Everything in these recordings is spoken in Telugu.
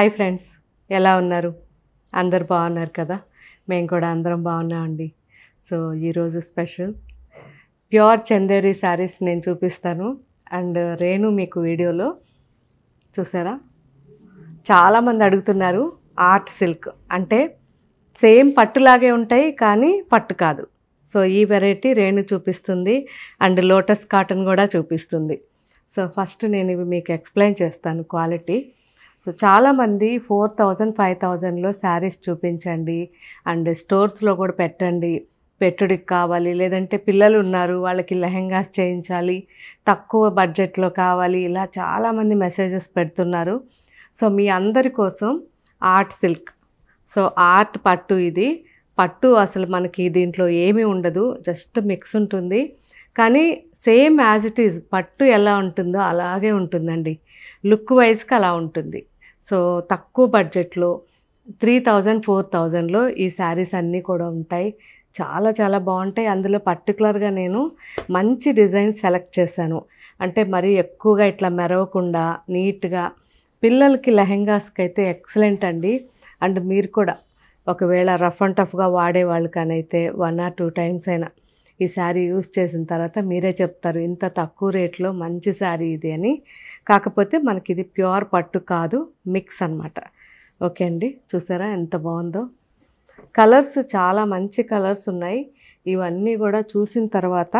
హాయ్ ఫ్రెండ్స్ ఎలా ఉన్నారు అందరు బాగున్నారు కదా మేము కూడా అందరం బాగున్నామండి సో ఈరోజు స్పెషల్ ప్యూర్ చందేరి శారీస్ నేను చూపిస్తాను అండ్ రేణు మీకు వీడియోలో చూసారా చాలామంది అడుగుతున్నారు ఆర్ట్ సిల్క్ అంటే సేమ్ పట్టులాగే ఉంటాయి కానీ పట్టు కాదు సో ఈ వెరైటీ రేణు చూపిస్తుంది అండ్ లోటస్ కాటన్ కూడా చూపిస్తుంది సో ఫస్ట్ నేను ఇవి మీకు ఎక్స్ప్లెయిన్ చేస్తాను క్వాలిటీ సో చాలామంది ఫోర్ థౌజండ్ ఫైవ్ థౌజండ్లో శారీస్ చూపించండి అండ్ స్టోర్స్లో కూడా పెట్టండి పెట్టుడికి కావాలి లేదంటే పిల్లలు ఉన్నారు వాళ్ళకి లెహెంగాస్ చేయించాలి తక్కువ బడ్జెట్లో కావాలి ఇలా చాలామంది మెసేజెస్ పెడుతున్నారు సో మీ అందరి కోసం ఆర్ట్ సిల్క్ సో ఆర్ట్ పట్టు ఇది పట్టు అసలు మనకి దీంట్లో ఏమీ ఉండదు జస్ట్ మిక్స్ ఉంటుంది కానీ సేమ్ యాజ్ ఇట్ ఈజ్ పట్టు ఎలా ఉంటుందో అలాగే ఉంటుందండి లుక్ వైజ్కి అలా ఉంటుంది సో తక్కువ బడ్జెట్లో త్రీ థౌజండ్ ఫోర్ థౌజండ్లో ఈ శారీస్ అన్నీ కూడా ఉంటాయి చాలా చాలా బాగుంటాయి అందులో పర్టికులర్గా నేను మంచి డిజైన్ సెలెక్ట్ చేశాను అంటే మరీ ఎక్కువగా ఇట్లా మెరవకుండా నీట్గా పిల్లలకి లెహెంగాస్కి అయితే ఎక్సలెంట్ అండి అండ్ మీరు కూడా ఒకవేళ రఫ్ అండ్ టఫ్గా వాడే వాళ్ళకనైతే వన్ ఆర్ టూ టైమ్స్ అయినా ఈ శారీ యూస్ చేసిన తర్వాత మీరే చెప్తారు ఇంత తక్కువ రేట్లో మంచి శారీ ఇది అని కాకపోతే మనకి ఇది ప్యూర్ పట్టు కాదు మిక్స్ అనమాట ఓకే అండి చూసారా ఎంత బాగుందో కలర్స్ చాలా మంచి కలర్స్ ఉన్నాయి ఇవన్నీ కూడా చూసిన తర్వాత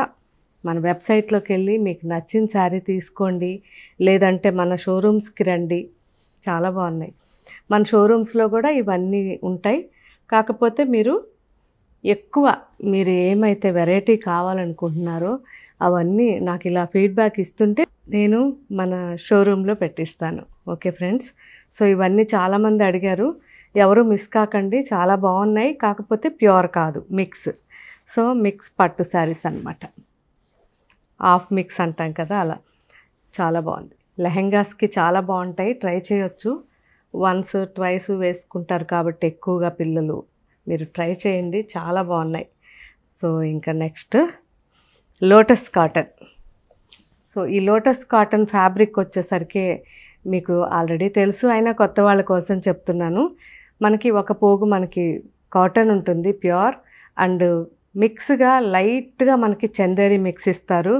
మన వెబ్సైట్లోకి వెళ్ళి మీకు నచ్చిన శారీ తీసుకోండి లేదంటే మన షోరూమ్స్కి రండి చాలా బాగున్నాయి మన షోరూమ్స్లో కూడా ఇవన్నీ ఉంటాయి కాకపోతే మీరు ఎక్కువ మీరు ఏమైతే వెరైటీ కావాలనుకుంటున్నారో అవన్నీ నాకు ఇలా ఫీడ్బ్యాక్ ఇస్తుంటే నేను మన షోరూంలో పెట్టిస్తాను ఓకే ఫ్రెండ్స్ సో ఇవన్నీ చాలామంది అడిగారు ఎవరు మిస్ కాకండి చాలా బాగున్నాయి కాకపోతే ప్యూర్ కాదు మిక్స్ సో మిక్స్ పట్టు శారీస్ అనమాట హాఫ్ మిక్స్ అంటాం కదా అలా చాలా బాగుంది లెహెంగాస్కి చాలా బాగుంటాయి ట్రై చేయొచ్చు వన్స్ ట్వైస్ వేసుకుంటారు కాబట్టి ఎక్కువగా పిల్లలు మీరు ట్రై చేయండి చాలా బాగున్నాయి సో ఇంకా నెక్స్ట్ లోటస్ కాటన్ సో ఈ లోటస్ కాటన్ ఫ్యాబ్రిక్ వచ్చేసరికి మీకు ఆల్రెడీ తెలుసు అయినా కొత్త వాళ్ళ కోసం చెప్తున్నాను మనకి ఒక పోగు మనకి కాటన్ ఉంటుంది ప్యూర్ అండ్ మిక్స్గా లైట్గా మనకి చందేరి మిక్స్ ఇస్తారు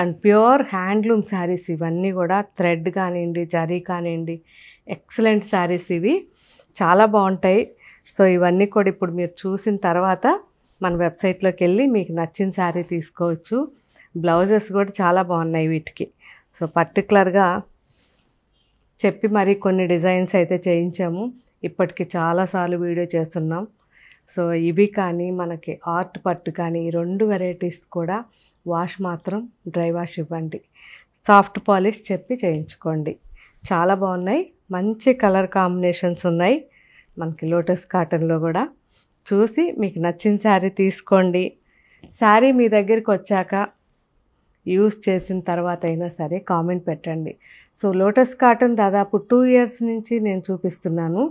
అండ్ ప్యూర్ హ్యాండ్లూమ్ శారీస్ ఇవన్నీ కూడా థ్రెడ్ కానివ్వండి జరీ కానివ్వండి ఎక్సలెంట్ శారీస్ ఇవి చాలా బాగుంటాయి సో ఇవన్నీ కూడా ఇప్పుడు మీరు చూసిన తర్వాత మన వెబ్సైట్లోకి వెళ్ళి మీకు నచ్చిన శారీ తీసుకోవచ్చు బ్లౌజెస్ కూడా చాలా బాగున్నాయి వీటికి సో పర్టికులర్గా చెప్పి మరి కొన్ని డిజైన్స్ అయితే చేయించాము ఇప్పటికి చాలాసార్లు వీడియో చేస్తున్నాం సో ఇవి కానీ మనకి ఆర్ట్ పట్టు కానీ ఈ రెండు వెరైటీస్ కూడా వాష్ మాత్రం డ్రై వాష్ ఇవ్వండి సాఫ్ట్ పాలిష్ చెప్పి చేయించుకోండి చాలా బాగున్నాయి మంచి కలర్ కాంబినేషన్స్ ఉన్నాయి మనకి లోటస్ కాటన్లో కూడా చూసి మీకు నచ్చిన శారీ తీసుకోండి శారీ మీ దగ్గరికి వచ్చాక యూస్ చేసిన తర్వాత అయినా సరే కామెంట్ పెట్టండి సో లోటస్ కాటన్ దాదాపు టూ ఇయర్స్ నుంచి నేను చూపిస్తున్నాను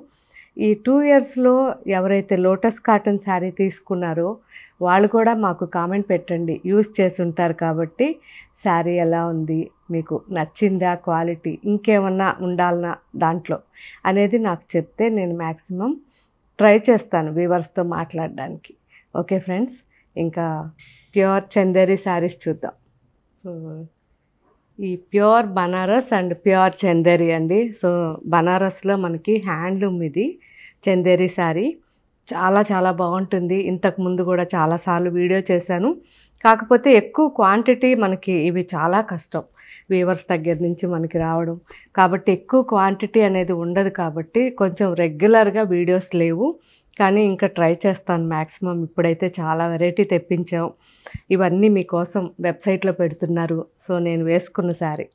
ఈ టూ ఇయర్స్లో ఎవరైతే లోటస్ కాటన్ శారీ తీసుకున్నారో వాళ్ళు కూడా మాకు కామెంట్ పెట్టండి యూస్ చేసి ఉంటారు కాబట్టి శారీ ఎలా ఉంది మీకు నచ్చిందా క్వాలిటీ ఇంకేమన్నా ఉండాలనా దాంట్లో అనేది నాకు చెప్తే నేను మ్యాక్సిమం ట్రై చేస్తాను వ్యూవర్స్తో మాట్లాడడానికి ఓకే ఫ్రెండ్స్ ఇంకా ప్యూర్ చందేరి శారీస్ చూద్దాం సో ఈ pure Banaras and pure Chanderi అండి సో బనారస్లో మనకి హ్యాండ్లూమ్ ఇది చందేరి శారీ చాలా చాలా బాగుంటుంది ఇంతకుముందు కూడా చాలాసార్లు వీడియో చేశాను కాకపోతే ఎక్కువ క్వాంటిటీ మనకి ఇవి చాలా కష్టం వీవర్స్ దగ్గర నుంచి మనకి రావడం కాబట్టి ఎక్కువ క్వాంటిటీ అనేది ఉండదు కాబట్టి కొంచెం రెగ్యులర్గా వీడియోస్ లేవు కానీ ఇంకా ట్రై చేస్తాను మ్యాక్సిమం ఇప్పుడైతే చాలా వెరైటీ తెప్పించాం ఇవన్నీ మీకోసం వెబ్సైట్లో పెడుతున్నారు సో నేను వేసుకున్న శారీ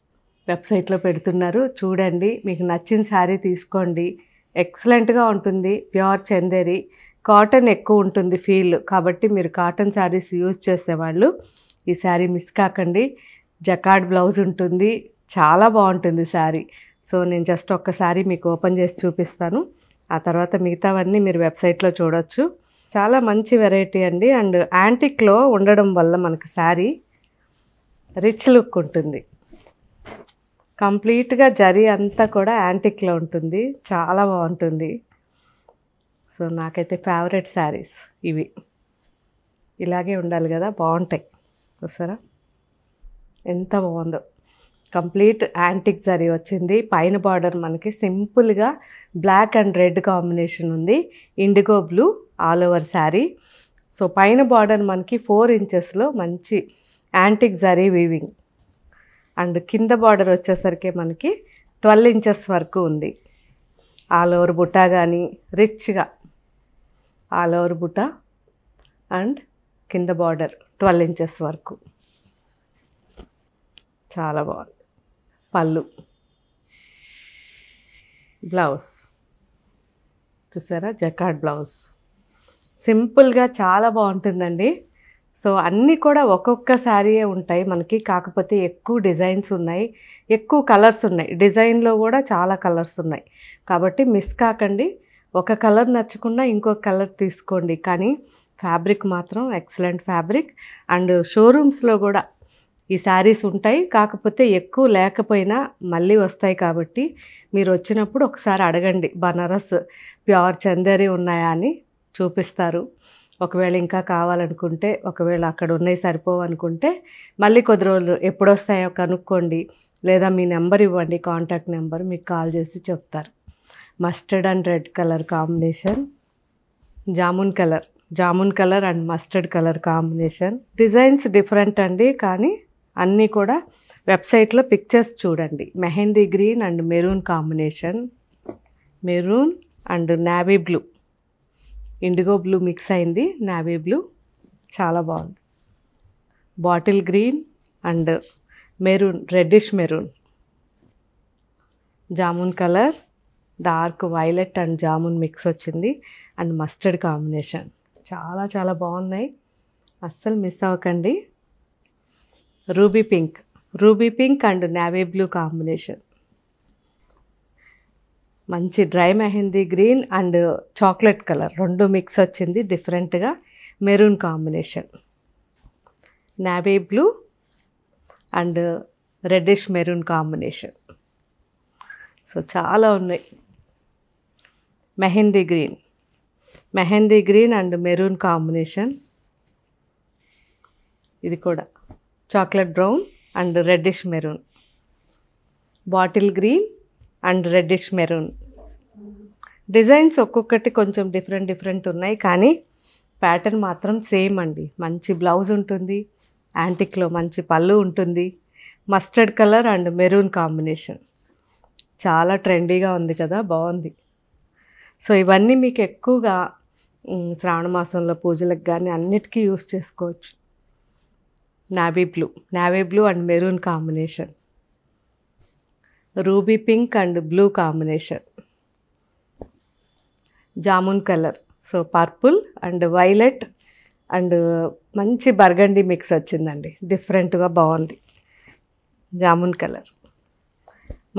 వెబ్సైట్లో పెడుతున్నారు చూడండి మీకు నచ్చిన శారీ తీసుకోండి ఎక్సలెంట్గా ఉంటుంది ప్యూర్ చందేరి కాటన్ ఎక్కువ ఉంటుంది ఫీల్ కాబట్టి మీరు కాటన్ శారీస్ యూజ్ చేసేవాళ్ళు ఈ శారీ మిస్ కాకండి జకాడ్ బ్లౌజ్ ఉంటుంది చాలా బాగుంటుంది శారీ సో నేను జస్ట్ ఒక్కసారి మీకు ఓపెన్ చేసి చూపిస్తాను ఆ తర్వాత మిగతావన్నీ మీరు వెబ్సైట్లో చూడొచ్చు చాలా మంచి వెరైటీ అండి అండ్ యాంటిక్లో ఉండడం వల్ల మనకు శారీ రిచ్ లుక్ ఉంటుంది కంప్లీట్గా జరీ అంతా కూడా యాంటిక్లో ఉంటుంది చాలా బాగుంటుంది సో నాకైతే ఫేవరెట్ శారీస్ ఇవి ఇలాగే ఉండాలి కదా బాగుంటాయి చూసారా ఎంత బాగుందో కంప్లీట్ యాంటిక్ జరీ వచ్చింది పైన బార్డర్ మనకి సింపుల్గా బ్లాక్ అండ్ రెడ్ కాంబినేషన్ ఉంది indigo blue all over sari so పైన బార్డర్ మనకి ఫోర్ ఇంచెస్లో మంచి యాంటిక్ జరీ వీవింగ్ అండ్ కింద బార్డర్ వచ్చేసరికి మనకి ట్వెల్వ్ ఇంచెస్ వరకు ఉంది ఆల్ ఓవర్ బుట్ట కానీ రిచ్గా ఆల్ ఓవర్ బుట్ట అండ్ కింద బార్డర్ ట్వెల్వ్ ఇంచెస్ వరకు చాలా బాగుంది పళ్ళు బ్లౌజ్ చూసారా జకాడ్ బ్లౌజ్ సింపుల్గా చాలా బాగుంటుందండి సో అన్నీ కూడా ఒక్కొక్క శారీయే ఉంటాయి మనకి కాకపోతే ఎక్కువ డిజైన్స్ ఉన్నాయి ఎక్కువ కలర్స్ ఉన్నాయి డిజైన్లో కూడా చాలా కలర్స్ ఉన్నాయి కాబట్టి మిస్ కాకండి ఒక కలర్ నచ్చకుండా ఇంకో కలర్ తీసుకోండి కానీ ఫ్యాబ్రిక్ మాత్రం ఎక్సలెంట్ ఫ్యాబ్రిక్ అండ్ షోరూమ్స్లో కూడా ఈ శారీస్ ఉంటాయి కాకపోతే ఎక్కువ లేకపోయినా మళ్ళీ వస్తాయి కాబట్టి మీరు వచ్చినప్పుడు ఒకసారి అడగండి బనారస్ ప్యూర్ చందేరి ఉన్నాయా అని చూపిస్తారు ఒకవేళ ఇంకా కావాలనుకుంటే ఒకవేళ అక్కడ ఉన్నాయి సరిపోవనుకుంటే మళ్ళీ కొద్ది రోజులు ఎప్పుడొస్తాయో కనుక్కోండి లేదా మీ నెంబర్ ఇవ్వండి కాంటాక్ట్ నెంబర్ మీకు కాల్ చేసి చెప్తారు mustard and red colour combination jamun colour jamun colour and mustard colour combination designs different అండి కానీ అన్నీ కూడా వెబ్సైట్లో పిక్చర్స్ చూడండి mehndi green and maroon combination maroon and navy blue indigo blue mix అయింది నావీ బ్లూ చాలా బాగుంది bottle green and maroon reddish maroon jamun colour dark violet and jamun mix వచ్చింది అండ్ మస్టర్డ్ కాంబినేషన్ చాలా చాలా బాగున్నాయి అస్సలు మిస్ అవ్వకండి ruby pink ruby pink and navy blue combination మంచి dry mehndi green and chocolate colour రెండు మిక్స్ వచ్చింది డిఫరెంట్గా maroon combination navy blue and reddish maroon combination so చాలా ఉన్నాయి mehndi green mehndi green and maroon combination ఇది కూడా chocolate brown and reddish maroon bottle green and reddish maroon designs ఒక్కొక్కటి కొంచెం డిఫరెంట్ డిఫరెంట్ ఉన్నాయి కానీ ప్యాటర్న్ మాత్రం సేమ్ అండి మంచి బ్లౌజ్ ఉంటుంది యాంటిక్లో మంచి పళ్ళు ఉంటుంది mustard colour and maroon combination చాలా ట్రెండీగా ఉంది కదా బాగుంది సో ఇవన్నీ మీకు ఎక్కువగా శ్రావణ మాసంలో పూజలకు కానీ అన్నిటికీ యూస్ చేసుకోవచ్చు navy blue navy blue and maroon combination ruby pink and blue combination jamun colour so purple and violet and మంచి బర్గండి మిక్స్ వచ్చిందండి డిఫరెంట్గా బాగుంది jamun colour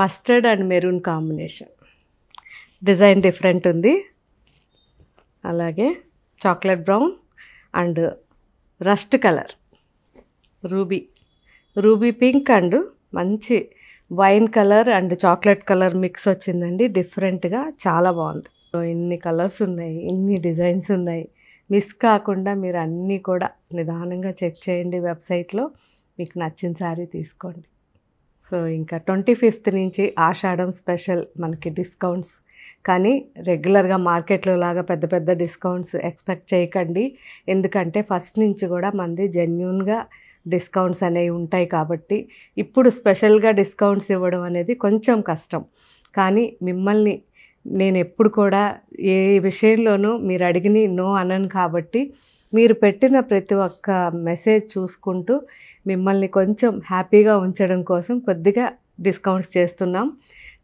mustard and maroon combination design different ఉంది అలాగే chocolate brown and rust colour ruby ruby pink and మంచి wine colour and chocolate colour mix వచ్చిందండి డిఫరెంట్గా చాలా బాగుంది ఇన్ని కలర్స్ ఉన్నాయి ఇన్ని డిజైన్స్ ఉన్నాయి మిస్ కాకుండా మీరు అన్నీ కూడా నిదానంగా చెక్ చేయండి వెబ్సైట్లో మీకు నచ్చిన శారీ తీసుకోండి సో ఇంకా ట్వంటీ ఫిఫ్త్ నుంచి ఆషాఢం స్పెషల్ మనకి డిస్కౌంట్స్ కానీ రెగ్యులర్గా మార్కెట్లో లాగా పెద్ద పెద్ద డిస్కౌంట్స్ ఎక్స్పెక్ట్ చేయకండి ఎందుకంటే ఫస్ట్ నుంచి కూడా మంది జెన్యున్గా డిస్కౌంట్స్ అనేవి ఉంటాయి కాబట్టి ఇప్పుడు స్పెషల్గా డిస్కౌంట్స్ ఇవ్వడం అనేది కొంచెం కష్టం కానీ మిమ్మల్ని నేను ఎప్పుడు కూడా ఏ విషయంలోనూ మీరు అడిగిన నో అనను కాబట్టి మీరు పెట్టిన ప్రతి ఒక్క మెసేజ్ చూసుకుంటూ మిమ్మల్ని కొంచెం హ్యాపీగా ఉంచడం కోసం కొద్దిగా డిస్కౌంట్స్ చేస్తున్నాం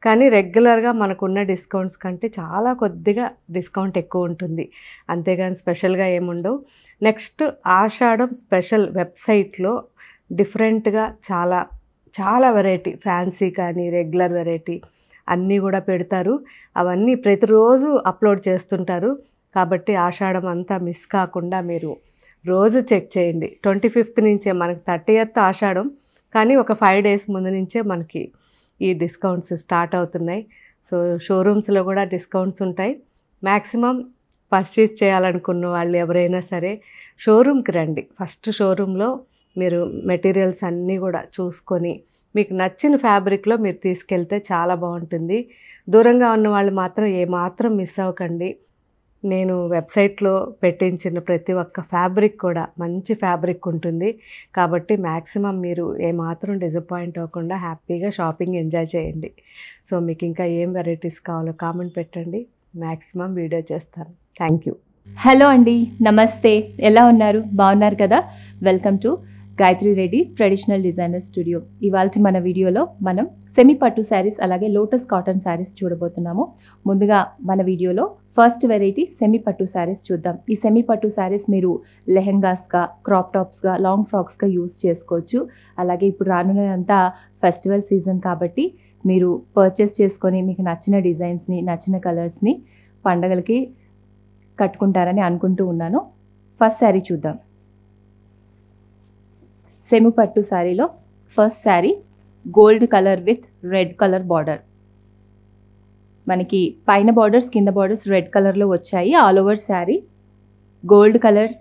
కానీ రెగ్యులర్గా మనకున్న డిస్కౌంట్స్ కంటే చాలా కొద్దిగా డిస్కౌంట్ ఎక్కువ ఉంటుంది అంతేగాని స్పెషల్గా ఏముండవు నెక్స్ట్ ఆషాఢం స్పెషల్ వెబ్సైట్లో డిఫరెంట్గా చాలా చాలా వెరైటీ ఫ్యాన్సీ కానీ రెగ్యులర్ వెరైటీ అన్నీ కూడా పెడతారు అవన్నీ ప్రతిరోజు అప్లోడ్ చేస్తుంటారు కాబట్టి ఆషాఢం అంతా మిస్ కాకుండా మీరు రోజు చెక్ చేయండి ట్వంటీ ఫిఫ్త్ నుంచే మనకి థర్టీ ఎయిత్ ఆషాఢం కానీ ఒక ఫైవ్ డేస్ ముందు నుంచే మనకి ఈ డిస్కౌంట్స్ స్టార్ట్ అవుతున్నాయి సో షోరూమ్స్లో కూడా డిస్కౌంట్స్ ఉంటాయి మ్యాక్సిమం పర్చేస్ చేయాలనుకున్న వాళ్ళు ఎవరైనా సరే షోరూమ్కి రండి ఫస్ట్ షోరూంలో మీరు మెటీరియల్స్ అన్నీ కూడా చూసుకొని మీకు నచ్చిన ఫ్యాబ్రిక్లో మీరు తీసుకెళ్తే చాలా బాగుంటుంది దూరంగా ఉన్న వాళ్ళు మాత్రం ఏమాత్రం మిస్ అవ్వకండి నేను వెబ్సైట్లో పెట్టించిన ప్రతి ఒక్క ఫ్యాబ్రిక్ కూడా మంచి ఫ్యాబ్రిక్ ఉంటుంది కాబట్టి మ్యాక్సిమం మీరు ఏమాత్రం డిసప్పాయింట్ అవ్వకుండా హ్యాపీగా షాపింగ్ ఎంజాయ్ చేయండి సో మీకు ఇంకా ఏం వెరైటీస్ కావాలో కామెంట్ పెట్టండి మ్యాక్సిమం వీడియో చేస్తాను థ్యాంక్ యూ హలో అండి నమస్తే ఎలా ఉన్నారు బాగున్నారు కదా welcome to Gayatri Reddy traditional designer studio ఇవాళ మన వీడియోలో మనం సెమీ పట్టు శారీస్ అలాగే లోటస్ కాటన్ శారీస్ చూడబోతున్నాము ముందుగా మన వీడియోలో first variety semi pattu saris చూద్దాం ఈ సెమీ పట్టు శారీస్ మీరు లెహెంగాస్గా క్రాప్ టాప్స్గా లాంగ్ ఫ్రాక్స్గా యూస్ చేసుకోవచ్చు అలాగే ఇప్పుడు రానున్నదంతా ఫెస్టివల్ సీజన్ కాబట్టి మీరు పర్చేస్ చేసుకొని మీకు నచ్చిన డిజైన్స్ని నచ్చిన కలర్స్ని పండగలకి కట్టుకుంటారని అనుకుంటూ ఉన్నాను ఫస్ట్ శారీ చూద్దాం సెమి పట్టు శారీలో first sari gold colour with red colour border మనకి పైన బార్డర్స్ కింద బార్డర్స్ రెడ్ కలర్లో వచ్చాయి all over sari gold colour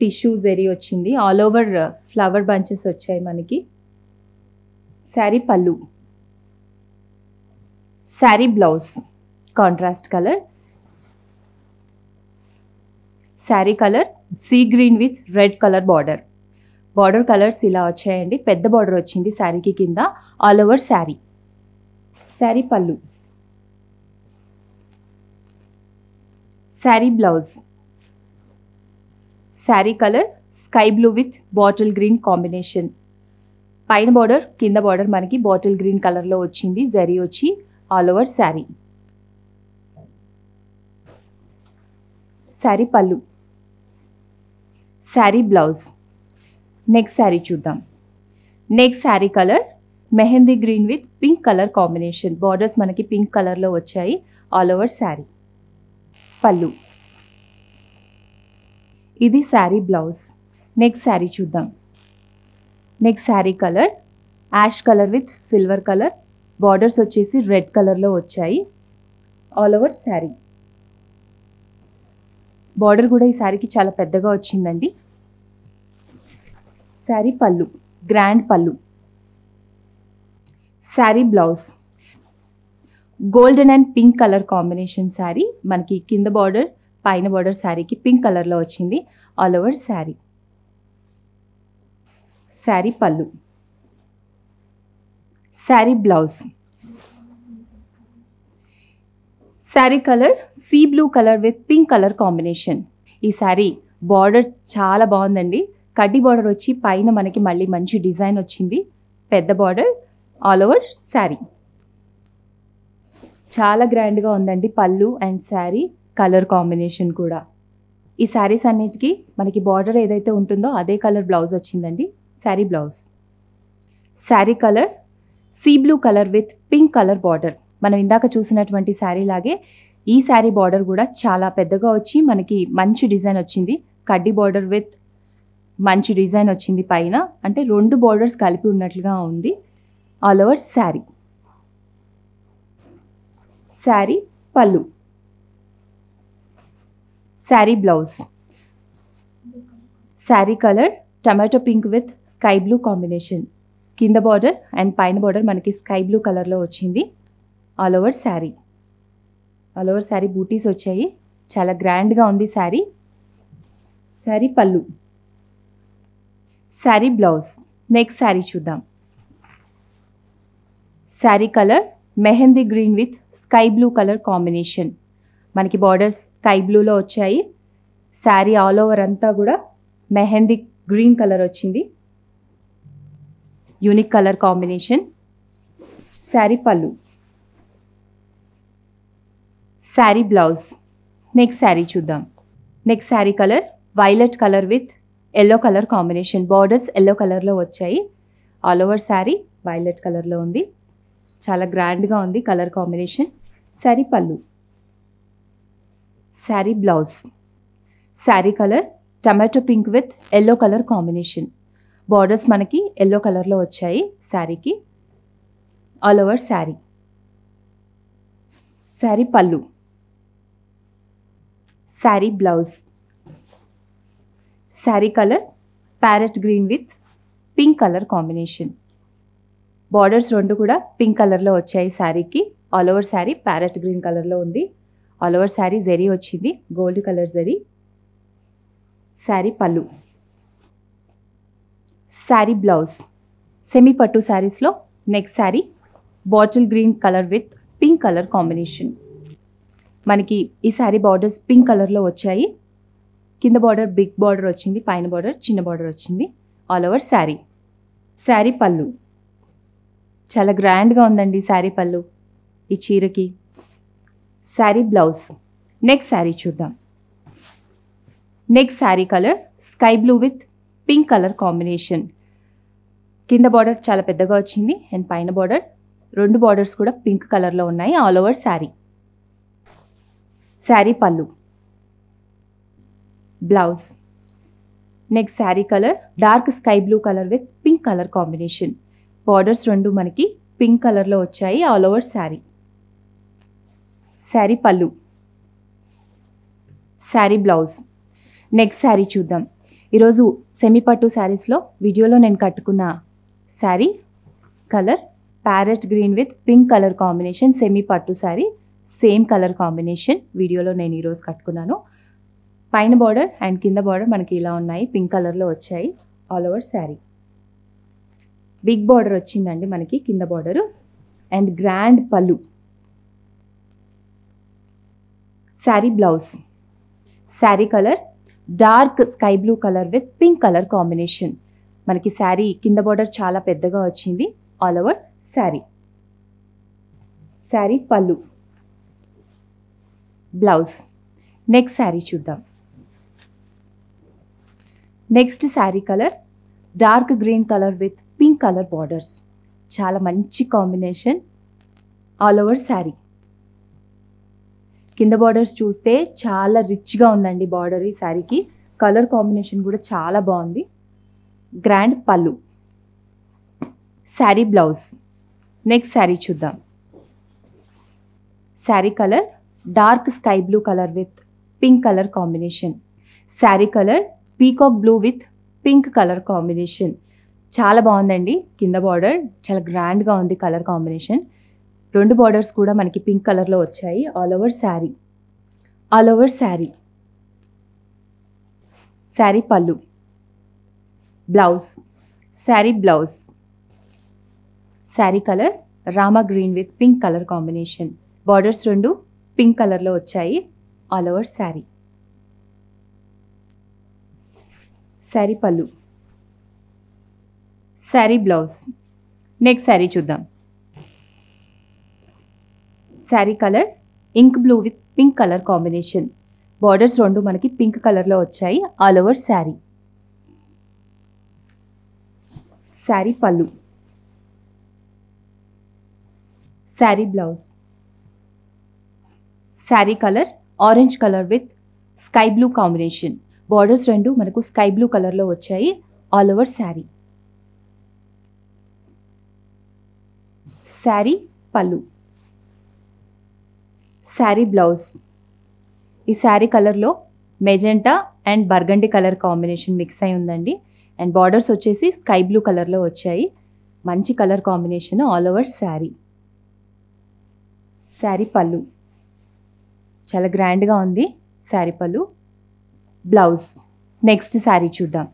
tissue zari వచ్చింది all over uh, flower bunches వచ్చాయి మనకి sari pallu sari blouse contrast colour sari colour sea green with red colour border border colours ఇలా వచ్చాయండి పెద్ద బార్డర్ వచ్చింది శారీకి కింద all over sari sari pallu sari blouse sari colour sky blue with bottle green combination పైన బార్డర్ కింద బార్డర్ మనకి బాటిల్ గ్రీన్ కలర్లో వచ్చింది జరీ వచ్చి all over sari sari pallu sari blouse next sari చూద్దాం next sari colour mehndi green with pink colour combination borders మనకి పింక్ కలర్లో వచ్చాయి ఆల్ ఓవర్ శారీ పళ్ళు ఇది శారీ బ్లౌజ్ నెక్స్ట్ శారీ చూద్దాం next sari colour ash colour with silver colour borders వచ్చేసి రెడ్ కలర్లో వచ్చాయి ఆల్ ఓవర్ శారీ బార్డర్ కూడా ఈ శారీకి చాలా పెద్దగా వచ్చిందండి sari pallu grand pallu sari blouse golden and pink colour combination sari మనకి కింద బార్డర్ పైన బార్డర్ శారీకి పింక్ కలర్లో వచ్చింది all over sari sari pallu sari blouse sari colour sea blue colour with pink colour combination ఈ శారీ బార్డర్ చాలా బాగుందండి కడ్డీ బార్డర్ వచ్చి పైన మనకి మళ్ళీ మంచి డిజైన్ వచ్చింది పెద్ద బార్డర్ ఆల్ ఓవర్ శారీ చాలా గ్రాండ్గా ఉందండి పళ్ళు అండ్ శారీ కలర్ కాంబినేషన్ కూడా ఈ శారీస్ అన్నిటికీ మనకి బార్డర్ ఏదైతే ఉంటుందో అదే కలర్ బ్లౌజ్ వచ్చిందండి sari blouse sari colour sea blue colour with pink colour border మనం ఇందాక చూసినటువంటి శారీ లాగే ఈ శారీ బార్డర్ కూడా చాలా పెద్దగా వచ్చి మనకి మంచి డిజైన్ వచ్చింది కడ్డీ బార్డర్ విత్ మంచి డిజైన్ వచ్చింది పైన అంటే రెండు బార్డర్స్ కలిపి ఉన్నట్లుగా ఉంది all over sari sari pallu sari blouse sari colour tomato pink with sky blue combination కింద బార్డర్ అండ్ పైన బార్డర్ మనకి స్కై బ్లూ కలర్లో వచ్చింది all over sari all over sari butis వచ్చాయి చాలా గ్రాండ్గా ఉంది శారీ శారీ పళ్ళు శారీ బ్లౌజ్ నెక్స్ట్ శారీ చూద్దాం sari colour mehndi green with sky blue colour combination మనకి బార్డర్స్ స్కై బ్లూలో వచ్చాయి శారీ ఆల్ ఓవర్ అంతా కూడా మెహందీ గ్రీన్ కలర్ వచ్చింది unique colour combination sari pallu sari blouse next sari చూద్దాం next sari colour violet colour with yellow colour combination borders yellow కలర్లో వచ్చాయి ఆల్ ఓవర్ శారీ వైలెట్ కలర్లో ఉంది చాలా గ్రాండ్గా ఉంది colour combination sari pallu sari blouse sari colour tomato pink with yellow colour combination borders మనకి ఎల్లో కలర్లో వచ్చాయి శారీకి all over sari sari pallu sari blouse sari colour parrot green with pink colour combination borders రెండు కూడా పింక్ కలర్లో వచ్చాయి శారీకి all over sari parrot green కలర్లో ఉంది ఆల్ ఓవర్ శారీ జరీ వచ్చింది gold colour zari sari pallu sari blouse semi pattu శారీస్లో neck sari bottle green colour with pink colour combination మనకి ఈ శారీ బార్డర్స్ పింక్ కలర్లో వచ్చాయి కింద బార్డర్ బిగ్ బార్డర్ వచ్చింది పైన బార్డర్ చిన్న బార్డర్ వచ్చింది ఆల్ ఓవర్ శారీ శారీ పళ్ళు చాలా గ్రాండ్గా ఉందండి శారీ పళ్ళు ఈ చీరకి శారీ బ్లౌజ్ నెక్స్ట్ శారీ చూద్దాం next sari colour sky blue with pink colour combination కింద బార్డర్ చాలా పెద్దగా వచ్చింది అండ్ పైన బార్డర్ రెండు బార్డర్స్ కూడా పింక్ కలర్లో ఉన్నాయి all over sari sari pallu blouse next sari colour dark sky blue colour with pink colour combination borders రెండు మనకి పింక్ కలర్లో వచ్చాయి all over sari sari pallu sari blouse next sari చూద్దాం ఈరోజు సెమీ పట్టు శారీస్లో వీడియోలో నేను కట్టుకున్న sari colour parrot green with pink colour combination semi pattu sari same colour combination వీడియోలో నేను ఈరోజు కట్టుకున్నాను పైన బార్డర్ అండ్ కింద బార్డర్ మనకి ఇలా ఉన్నాయి పింక్ కలర్లో వచ్చాయి all over sari big border వచ్చిందండి మనకి కింద border and grand pallu sari blouse sari colour dark sky blue colour with pink colour combination మనకి శారీ కింద బార్డర్ చాలా పెద్దగా వచ్చింది all over sari sari pallu blouse next sari చూద్దాం next sari colour dark green colour with pink colour borders చాలా మంచి కాంబినేషన్ ఆల్ ఓవర్ శారీ కింద బార్డర్స్ చూస్తే చాలా రిచ్గా ఉందండి బార్డర్ ఈ శారీకి కలర్ కాంబినేషన్ కూడా చాలా బాగుంది grand pallu sari blouse next sari చూద్దాం sari colour dark sky blue colour with pink colour combination sari colour peacock blue with pink colour combination చాలా బాగుందండి కింద బార్డర్ చాలా గ్రాండ్గా ఉంది కలర్ కాంబినేషన్ రెండు బార్డర్స్ కూడా మనకి పింక్ కలర్లో వచ్చాయి all over sari all over sari sari pallu blouse sari blouse sari colour rama green with pink colour combination borders రెండు పింక్ కలర్లో వచ్చాయి all over sari sari pallu sari blouse next sari చూద్దాం sari colour ink blue with pink colour combination borders రెండు మనకి పింక్ కలర్లో వచ్చాయి all over sari sari pallu sari blouse sari colour orange colour with sky blue combination borders రెండు మనకు స్కై బ్లూ కలర్లో వచ్చాయి all over sari sari pallu sari blouse ఈ శారీ కలర్లో magenta and burgundy colour combination mix అయి ఉందండి అండ్ బార్డర్స్ వచ్చేసి స్కై బ్లూ కలర్లో వచ్చాయి మంచి colour combination all over sari sari pallu చాలా గ్రాండ్గా ఉంది శారీ పళ్ళు బ్లౌజ్ నెక్స్ట్ శారీ చూద్దాం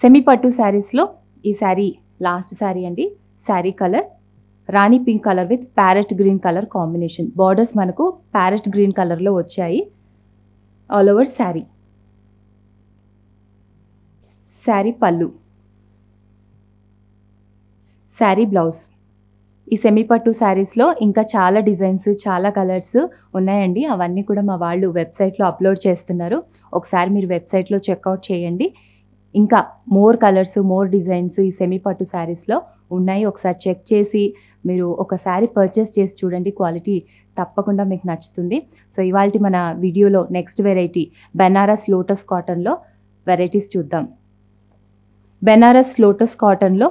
సెమీ పట్టు శారీస్లో ఈ శారీ లాస్ట్ శారీ అండి sari colour rani pink colour with parrot green colour combination borders మనకు ప్యారెట్ గ్రీన్ కలర్లో వచ్చాయి all over sari sari pallu sari blouse ఈ సెమీ పట్టు శారీస్లో ఇంకా చాలా డిజైన్స్ చాలా కలర్స్ ఉన్నాయండి అవన్నీ కూడా మా వాళ్ళు వెబ్సైట్లో అప్లోడ్ చేస్తున్నారు ఒకసారి మీరు వెబ్సైట్లో చెక్అవుట్ చేయండి ఇంకా మోర్ కలర్స్ మోర్ డిజైన్స్ ఈ సెమీ పట్టు శారీస్లో ఉన్నాయి ఒకసారి చెక్ చేసి మీరు ఒక శారీ పర్చేస్ చేసి చూడండి క్వాలిటీ తప్పకుండా మీకు నచ్చుతుంది సో ఇవాళ మన వీడియోలో నెక్స్ట్ వెరైటీ బెనారస్ లోటస్ కాటన్లో వెరైటీస్ చూద్దాం బెనారస్ లోటస్ కాటన్లో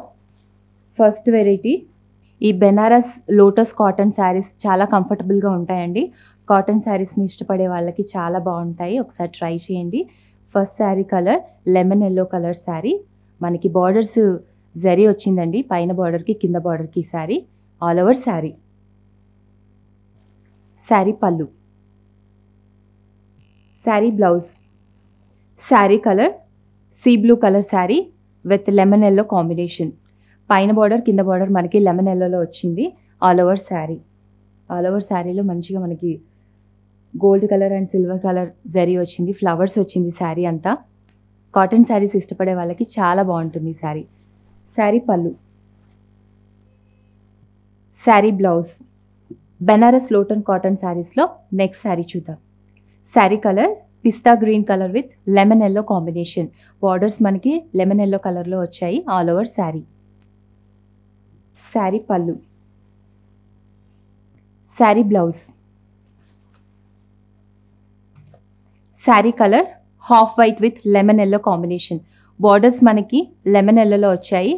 ఫస్ట్ వెరైటీ ఈ బెనారస్ లోటస్ కాటన్ శారీస్ చాలా కంఫర్టబుల్గా ఉంటాయండి కాటన్ శారీస్ని ఇష్టపడే వాళ్ళకి చాలా బాగుంటాయి ఒకసారి ట్రై చేయండి first sari colour lemon yellow colour sari మనకి బార్డర్స్ జరీ వచ్చిందండి పైన బార్డర్కి కింద బార్డర్కి sari all over sari sari pallu sari blouse sari colour sea blue colour sari with lemon yellow combination పైన బార్డర్ కింద బార్డర్ మనకి లెమన్ ఎల్లోలో వచ్చింది all over sari all over శారీలో మంచిగా మనకి gold colour and silver colour zari వచ్చింది ఫ్లవర్స్ వచ్చింది శారీ అంతా కాటన్ శారీస్ ఇష్టపడే వాళ్ళకి చాలా బాగుంటుంది ఈ sari sari pallu sari blouse Benaras lotus cotton శారీస్లో నెక్స్ట్ శారీ చూద్దాం sari colour pista green colour with lemon yellow combination borders మనకి లెమన్ ఎల్లో కలర్లో వచ్చాయి all over sari sari pallu sari blouse sari colour half white with lemon yellow combination borders మనకి లెమన్ ఎల్లోలో వచ్చాయి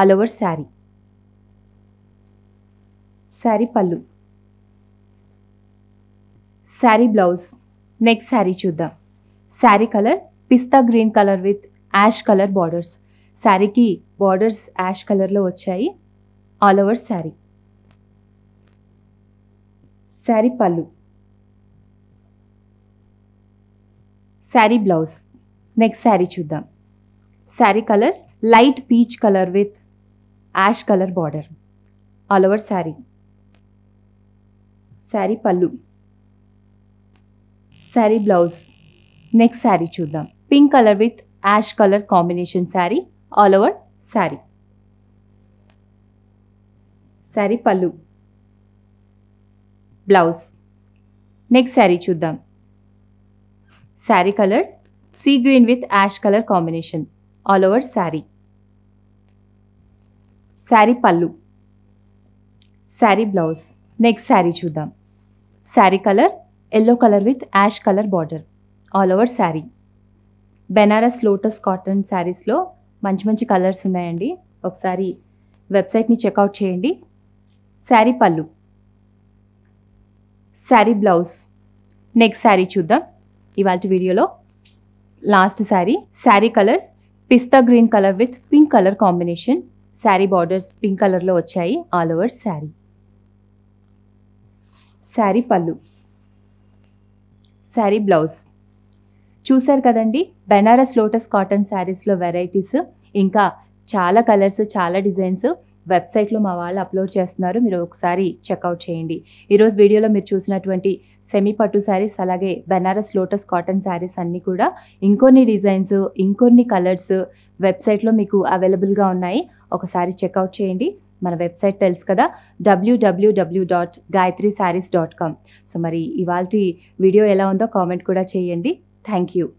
all over sari sari pallu sari blouse next sari చూద్దాం sari colour pista green colour with ash colour borders శారీకి బార్డర్స్ యాష్ కలర్లో వచ్చాయి all over sari sari pallu sari blouse next sari చూద్దాం sari colour light peach colour with ash colour border all over sari sari pallu sari blouse next sari చూద్దాం pink colour with ash colour combination sari all over sari sari pallu blouse next sari చూద్దాం sari colour sea green with ash colour combination all over sari sari pallu sari blouse next sari చూద్దాం sari colour yellow colour with ash colour border all over sari Benaras lotus cotton శారీస్లో మంచి మంచి కలర్స్ ఉన్నాయండి ఒకసారి వెబ్సైట్ని చెక్అవుట్ చేయండి శారీ పళ్ళు శారీ బ్లౌజ్ నెక్ శారీ చూద్దాం ఇవాళ వీడియోలో last sari sari colour pista green colour with pink colour combination sari borders pink కలర్లో వచ్చాయి all over sari sari pallu sari blouse చూశారు కదండి బెనారస్ లోటస్ కాటన్ శారీస్లో వెరైటీస్ ఇంకా చాలా కలర్స్ చాలా డిజైన్స్ వెబ్సైట్లో మా వాళ్ళు అప్లోడ్ చేస్తున్నారు మీరు ఒకసారి చెక్అవుట్ చేయండి ఈరోజు వీడియోలో మీరు చూసినటువంటి సెమీ పట్టు శారీస్ అలాగే బెనారస్ లోటస్ కాటన్ శారీస్ అన్నీ కూడా ఇంకొన్ని డిజైన్స్ ఇంకొన్ని కలర్స్ వెబ్సైట్లో మీకు అవైలబుల్గా ఉన్నాయి ఒకసారి చెక్అవుట్ చేయండి మన వెబ్సైట్ తెలుసు కదా W W W dot Gayatri saris dot com so మరి ఇవాళ వీడియో ఎలా ఉందో కామెంట్ కూడా చేయండి థ్యాంక్ యూ